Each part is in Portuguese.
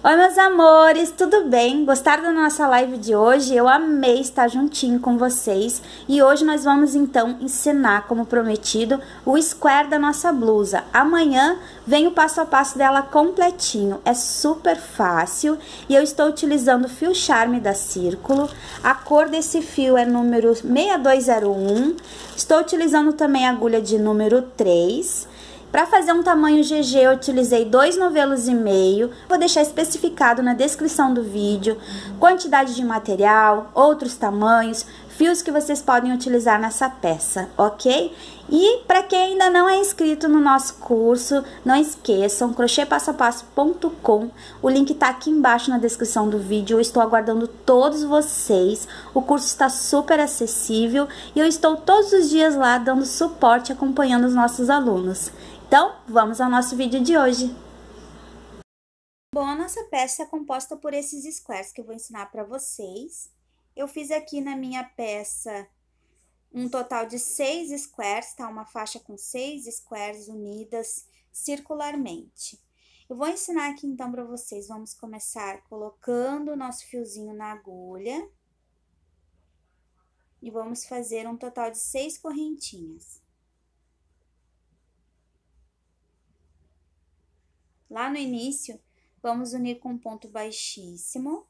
Oi, meus amores, tudo bem? Gostaram da nossa live de hoje? Eu amei estar juntinho com vocês e hoje nós vamos então ensinar, como prometido, o square da nossa blusa. Amanhã vem o passo a passo dela completinho, é super fácil e eu estou utilizando o fio charme da Círculo. A cor desse fio é número 6201, estou utilizando também a agulha de número 3 para fazer um tamanho GG, eu utilizei dois novelos e meio. Vou deixar especificado na descrição do vídeo. Quantidade de material, outros tamanhos, fios que vocês podem utilizar nessa peça, ok? E para quem ainda não é inscrito no nosso curso, não esqueçam crochêpassapasso.com. O link está aqui embaixo na descrição do vídeo. Eu estou aguardando todos vocês. O curso está super acessível e eu estou todos os dias lá dando suporte, acompanhando os nossos alunos. Então, vamos ao nosso vídeo de hoje. Bom, a nossa peça é composta por esses squares que eu vou ensinar para vocês. Eu fiz aqui na minha peça um total de seis squares, tá? Uma faixa com seis squares unidas circularmente. Eu vou ensinar aqui então para vocês. Vamos começar colocando o nosso fiozinho na agulha. E vamos fazer um total de seis correntinhas. Lá no início, vamos unir com um ponto baixíssimo.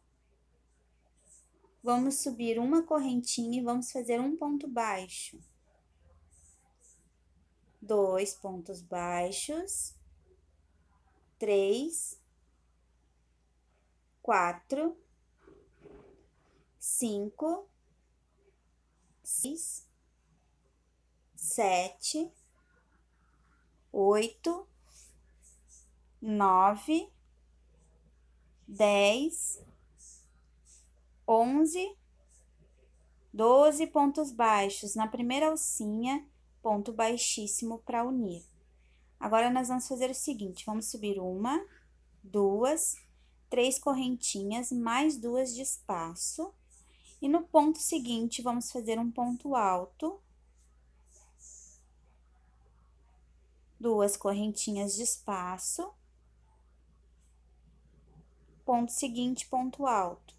Vamos subir uma correntinha e vamos fazer um ponto baixo. Dois pontos baixos. Três. Quatro. Cinco. Seis. Sete. Oito. Nove. Dez 11, 12 pontos baixos na primeira alcinha, ponto baixíssimo para unir. Agora, nós vamos fazer o seguinte, vamos subir uma, duas, três correntinhas, mais duas de espaço. E no ponto seguinte, vamos fazer um ponto alto. Duas correntinhas de espaço. Ponto seguinte, ponto alto.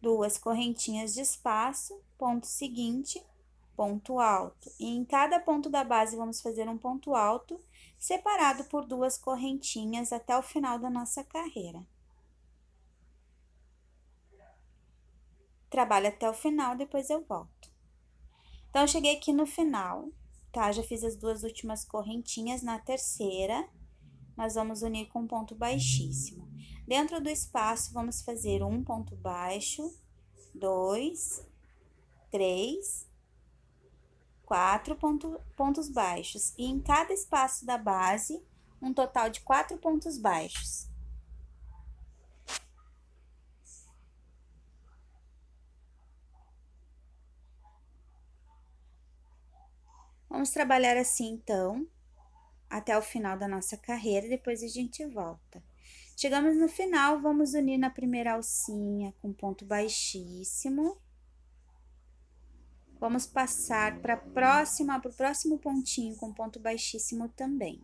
duas correntinhas de espaço, ponto seguinte, ponto alto. E em cada ponto da base vamos fazer um ponto alto, separado por duas correntinhas até o final da nossa carreira. Trabalho até o final, depois eu volto. Então, eu cheguei aqui no final, tá? Já fiz as duas últimas correntinhas, na terceira, nós vamos unir com ponto baixíssimo. Dentro do espaço, vamos fazer um ponto baixo, dois, três, quatro ponto, pontos baixos. E em cada espaço da base, um total de quatro pontos baixos. Vamos trabalhar assim, então, até o final da nossa carreira, depois a gente volta. Chegamos no final, vamos unir na primeira alcinha com ponto baixíssimo. Vamos passar para próxima, para o próximo pontinho com ponto baixíssimo também.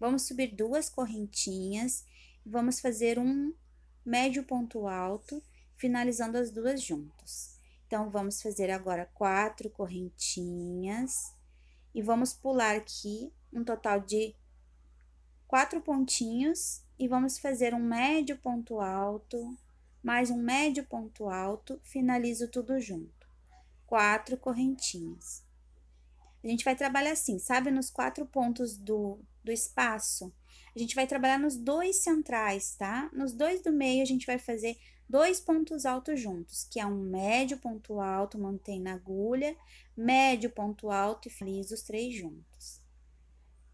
Vamos subir duas correntinhas, vamos fazer um médio ponto alto, finalizando as duas juntas. Então, vamos fazer agora quatro correntinhas e vamos pular aqui um total de quatro pontinhos e vamos fazer um médio ponto alto, mais um médio ponto alto, finalizo tudo junto. Quatro correntinhas. A gente vai trabalhar assim, sabe, nos quatro pontos do, do espaço? A gente vai trabalhar nos dois centrais, tá? Nos dois do meio, a gente vai fazer dois pontos altos juntos, que é um médio ponto alto, mantém na agulha, médio ponto alto e finalizo os três juntos.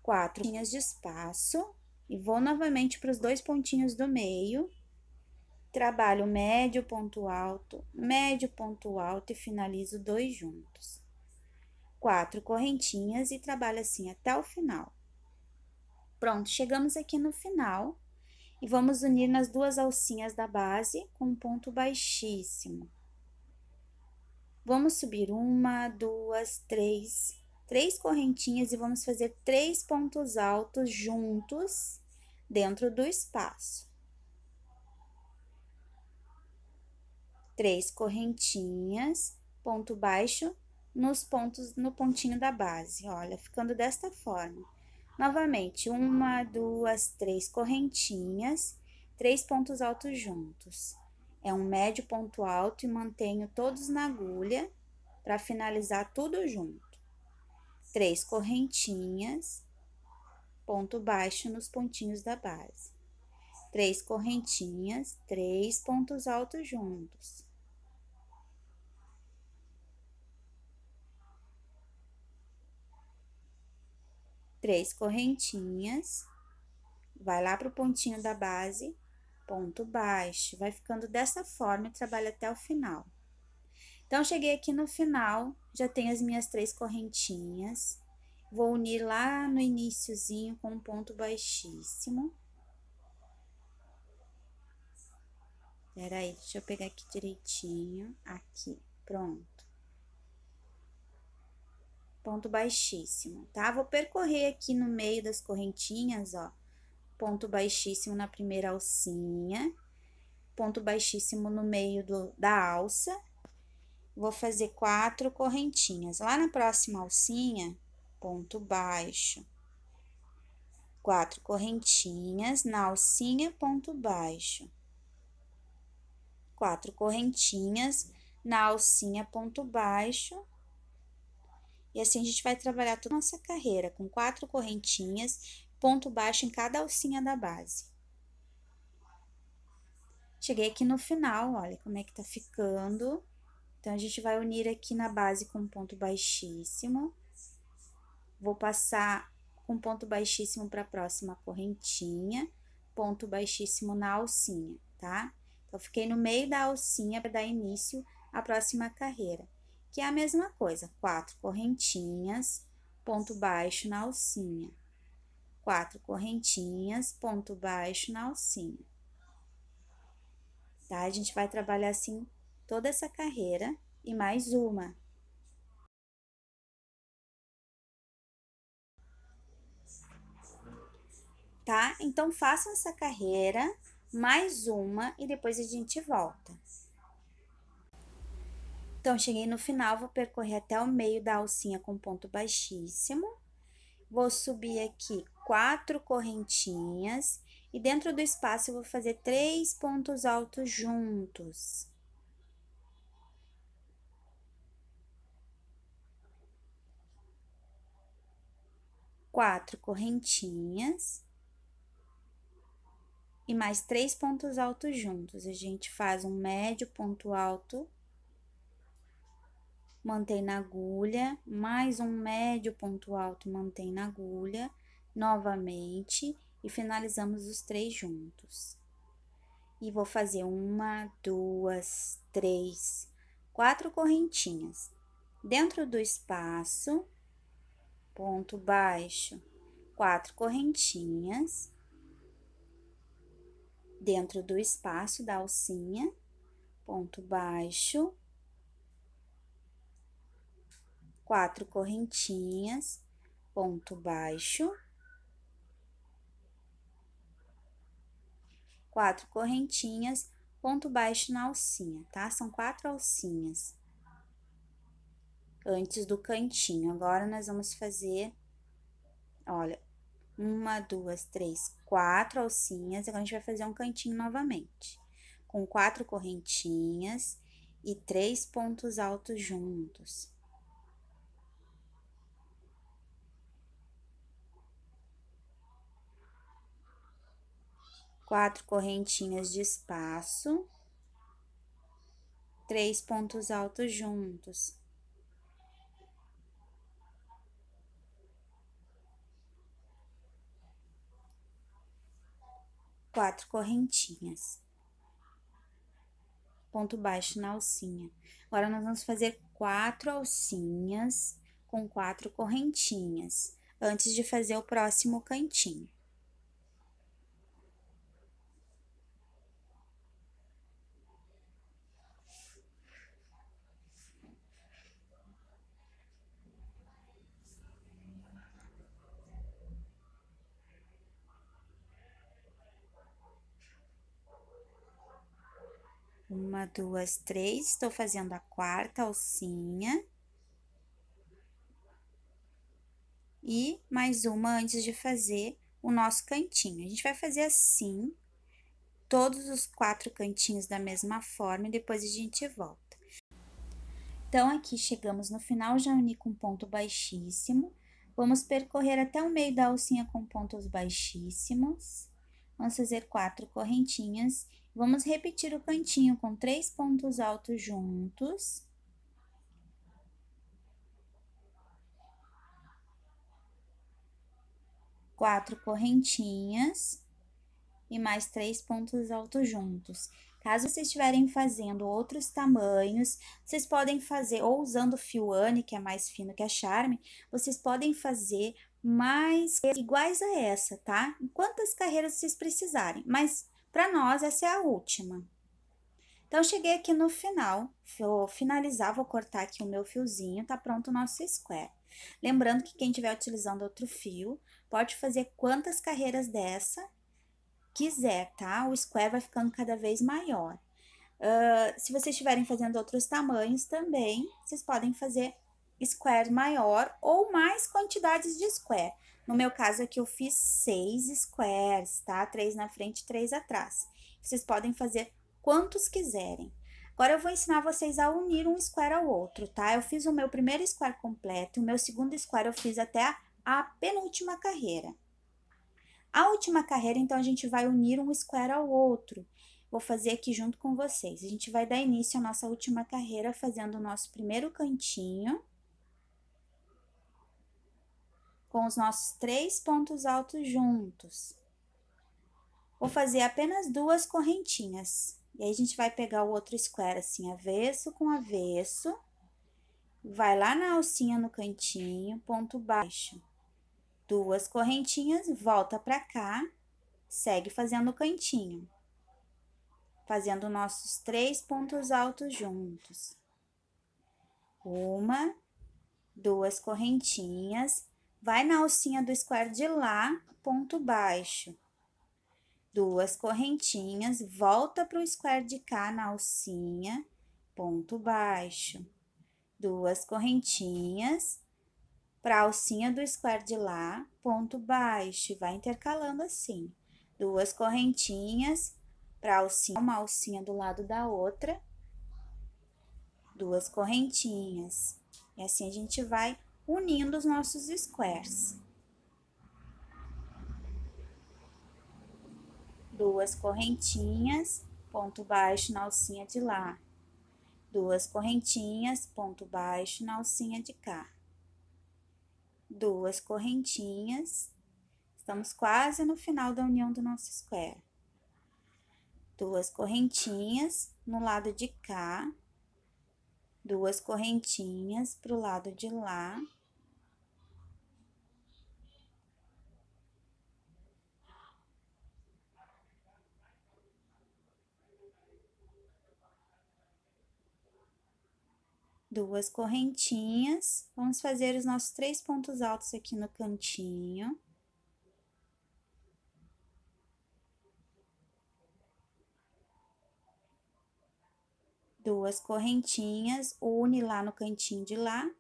Quatro linhas de espaço, e vou novamente para os dois pontinhos do meio. Trabalho médio, ponto alto, médio, ponto alto e finalizo dois juntos. Quatro correntinhas e trabalho assim até o final. Pronto, chegamos aqui no final e vamos unir nas duas alcinhas da base com um ponto baixíssimo. Vamos subir uma, duas, três, três correntinhas e vamos fazer três pontos altos juntos dentro do espaço. Três correntinhas, ponto baixo nos pontos no pontinho da base, olha, ficando desta forma. Novamente, uma, duas, três correntinhas, três pontos altos juntos. É um médio ponto alto e mantenho todos na agulha para finalizar tudo junto três correntinhas, ponto baixo nos pontinhos da base. Três correntinhas, três pontos altos juntos. Três correntinhas, vai lá para o pontinho da base, ponto baixo, vai ficando dessa forma e trabalha até o final. Então, cheguei aqui no final, já tenho as minhas três correntinhas. Vou unir lá no iníciozinho com um ponto baixíssimo. Peraí, aí, deixa eu pegar aqui direitinho. Aqui, pronto. Ponto baixíssimo, tá? Vou percorrer aqui no meio das correntinhas, ó. Ponto baixíssimo na primeira alcinha. Ponto baixíssimo no meio do, da alça vou fazer quatro correntinhas. Lá na próxima alcinha, ponto baixo. Quatro correntinhas na alcinha, ponto baixo. Quatro correntinhas na alcinha, ponto baixo. E assim a gente vai trabalhar toda a nossa carreira com quatro correntinhas, ponto baixo em cada alcinha da base. Cheguei aqui no final, olha como é que tá ficando. Então, a gente vai unir aqui na base com um ponto baixíssimo. Vou passar com um ponto baixíssimo para a próxima correntinha, ponto baixíssimo na alcinha, tá? Então, fiquei no meio da alcinha para dar início à próxima carreira, que é a mesma coisa, quatro correntinhas, ponto baixo na alcinha. Quatro correntinhas, ponto baixo na alcinha. Tá? A gente vai trabalhar assim toda essa carreira e mais uma. Tá? Então façam essa carreira, mais uma e depois a gente volta. Então cheguei no final, vou percorrer até o meio da alcinha com ponto baixíssimo. Vou subir aqui quatro correntinhas e dentro do espaço eu vou fazer três pontos altos juntos. quatro correntinhas e mais três pontos altos juntos. A gente faz um médio ponto alto, mantém na agulha, mais um médio ponto alto, mantém na agulha, novamente, e finalizamos os três juntos. E vou fazer uma, duas, três, quatro correntinhas. Dentro do espaço, ponto baixo, quatro correntinhas dentro do espaço da alcinha, ponto baixo, quatro correntinhas, ponto baixo, quatro correntinhas, ponto baixo na alcinha, tá? São quatro alcinhas antes do cantinho. Agora, nós vamos fazer, olha, uma, duas, três, quatro alcinhas. Agora, a gente vai fazer um cantinho novamente, com quatro correntinhas e três pontos altos juntos. Quatro correntinhas de espaço, três pontos altos juntos. quatro correntinhas. Ponto baixo na alcinha. Agora, nós vamos fazer quatro alcinhas com quatro correntinhas, antes de fazer o próximo cantinho. Uma, duas, três. Estou fazendo a quarta alcinha. E mais uma antes de fazer o nosso cantinho. A gente vai fazer assim, todos os quatro cantinhos da mesma forma e depois a gente volta. Então, aqui chegamos no final, já uni com ponto baixíssimo. Vamos percorrer até o meio da alcinha com pontos baixíssimos. Vamos fazer quatro correntinhas Vamos repetir o cantinho com três pontos altos juntos. Quatro correntinhas e mais três pontos altos juntos. Caso vocês estiverem fazendo outros tamanhos, vocês podem fazer, ou usando fio Anne, que é mais fino que a Charme, vocês podem fazer mais iguais a essa, tá? Quantas carreiras vocês precisarem, mas para nós, essa é a última. Então, cheguei aqui no final, vou finalizar, vou cortar aqui o meu fiozinho, tá pronto o nosso square. Lembrando que quem estiver utilizando outro fio, pode fazer quantas carreiras dessa quiser, tá? O square vai ficando cada vez maior. Uh, se vocês estiverem fazendo outros tamanhos também, vocês podem fazer square maior ou mais quantidades de square. No meu caso aqui, é eu fiz seis squares, tá? Três na frente, três atrás. Vocês podem fazer quantos quiserem. Agora, eu vou ensinar vocês a unir um square ao outro, tá? Eu fiz o meu primeiro square completo, o meu segundo square eu fiz até a penúltima carreira. A última carreira, então, a gente vai unir um square ao outro. Vou fazer aqui junto com vocês. A gente vai dar início à nossa última carreira fazendo o nosso primeiro cantinho com os nossos três pontos altos juntos. Vou fazer apenas duas correntinhas. E aí, a gente vai pegar o outro square assim, avesso com avesso. Vai lá na alcinha no cantinho, ponto baixo. Duas correntinhas, volta pra cá, segue fazendo o cantinho. Fazendo nossos três pontos altos juntos. Uma, duas correntinhas, vai na alcinha do square de lá, ponto baixo, duas correntinhas, volta para o square de cá na alcinha, ponto baixo, duas correntinhas, para a alcinha do square de lá, ponto baixo, vai intercalando assim, duas correntinhas, para alcinha, uma alcinha do lado da outra, duas correntinhas. E assim a gente vai unindo os nossos squares. Duas correntinhas, ponto baixo na alcinha de lá. Duas correntinhas, ponto baixo na alcinha de cá. Duas correntinhas. Estamos quase no final da união do nosso square. Duas correntinhas no lado de cá, duas correntinhas para o lado de lá, duas correntinhas. Vamos fazer os nossos três pontos altos aqui no cantinho. Duas correntinhas, une lá no cantinho de lá.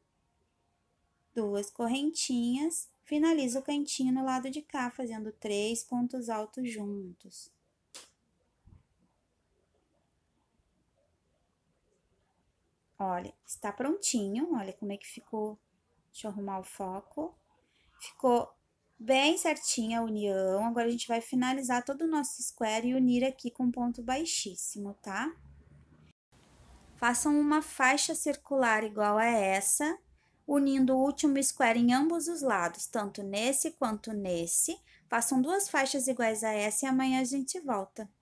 Duas correntinhas, finaliza o cantinho no lado de cá, fazendo três pontos altos juntos. Olha, está prontinho. Olha como é que ficou. Deixa eu arrumar o foco. Ficou bem certinha a união. Agora, a gente vai finalizar todo o nosso square e unir aqui com ponto baixíssimo, tá? Façam uma faixa circular igual a essa, unindo o último square em ambos os lados, tanto nesse quanto nesse. Façam duas faixas iguais a essa e amanhã a gente volta.